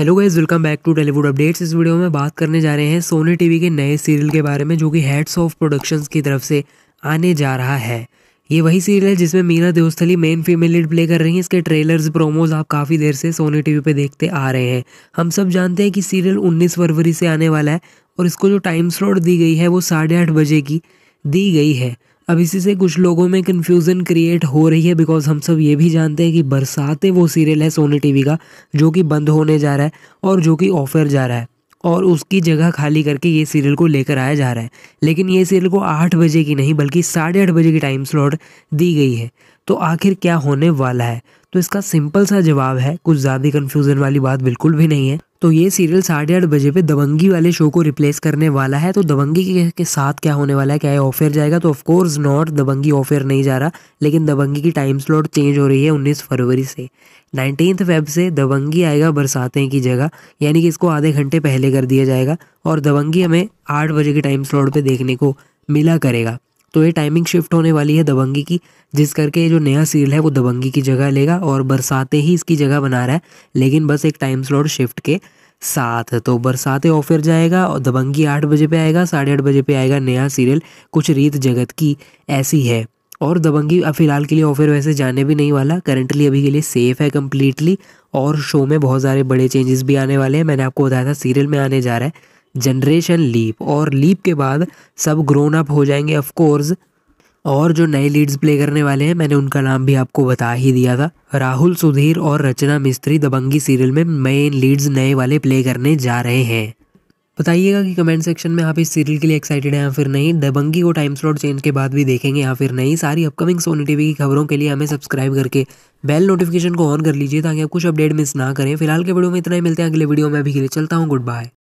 hello guys welcome back to Tellywood updates इस video में बात करने जा रहे हैं सोनी टीवी के नए सीरियल के बारे में जो कि हेड्स ऑफ प्रोडक्शंस की तरफ से आने जा रहा है ये वही सीरियल है जिसमें Meena Deosthali main female lead play कर रही हैं इसके ट्रेलर्स प्रोमोज आप काफ़ी देर से सोनी टीवी पे देखते आ रहे हैं हम सब जानते हैं कि सीरियल उन्नीस फरवरी से आने वाला है और इसको जो टाइम स्लॉट दी गई है वो साढ़े आठ बजे की दी गई है अब इसी से कुछ लोगों में कन्फ्यूज़न क्रिएट हो रही है बिकॉज हम सब ये भी जानते हैं कि बरसातें वो सीरियल है सोनी टीवी का जो कि बंद होने जा रहा है और जो कि ऑफर जा रहा है और उसकी जगह खाली करके ये सीरियल को लेकर आया जा रहा है लेकिन ये सीरियल को आठ बजे की नहीं बल्कि साढ़े आठ बजे की टाइम स्लॉट दी गई है तो आखिर क्या होने वाला है तो इसका सिंपल सा जवाब है कुछ ज़्यादा कन्फ्यूज़न वाली बात बिल्कुल भी नहीं है तो ये सीरियल साढ़े आठ बजे पे दबंगी वाले शो को रिप्लेस करने वाला है तो दबंगी के, के साथ क्या होने वाला है क्या ऑफेयर जाएगा तो ऑफकोर्स नॉट दबंगी ऑफेयर नहीं जा रहा लेकिन दबंगी की टाइम स्लॉट चेंज हो रही है उन्नीस फरवरी से नाइनटीन फेब से दबंगी आएगा बरसातें की जगह यानी कि इसको आधे घंटे पहले कर दिया जाएगा और दबंगी हमें आठ बजे के टाइम स्लॉट पर देखने को मिला करेगा तो ये टाइमिंग शिफ्ट होने वाली है दबंगी की जिस करके ये जो नया सीरियल है वो दबंगी की जगह लेगा और बरसाते ही इसकी जगह बना रहा है लेकिन बस एक टाइम स्लॉट शिफ्ट के साथ तो बरसाते ऑफिर जाएगा और दबंगी आठ बजे पे आएगा साढ़े आठ बजे पे आएगा नया सीरियल कुछ रीत जगत की ऐसी है और दबंगी अब फिलहाल के लिए ऑफिर वैसे जाने भी नहीं वाला करंटली अभी के लिए सेफ है कम्प्लीटली और शो में बहुत सारे बड़े चेंजेस भी आने वाले हैं मैंने आपको बताया था सीरियल में आने जा रहा है जनरेशन लीप और लीप के बाद सब ग्रोन अप हो जाएंगे ऑफ कोर्स और जो नए लीड्स प्ले करने वाले हैं मैंने उनका नाम भी आपको बता ही दिया था राहुल सुधीर और रचना मिस्त्री दबंगी सीरियल में मेन लीड्स नए वाले प्ले करने जा रहे हैं बताइएगा कि कमेंट सेक्शन में आप इस सीरियल के लिए एक्साइटेड हैं या फिर नहीं दबंगी को टाइम स्लॉट चेंज के बाद भी देखेंगे या फिर नहीं सारी अपकमिंग सोनी टीवी की खबरों के लिए हमें सब्सक्राइब करके बेल नोटिफिकेशन को ऑन कर लीजिए ताकि आप कुछ अपडेट मिस ना करें फिलहाल के वीडियो में इतना ही मिलते हैं अगले वीडियो में अभी के लिए चलता हूँ गुड बाय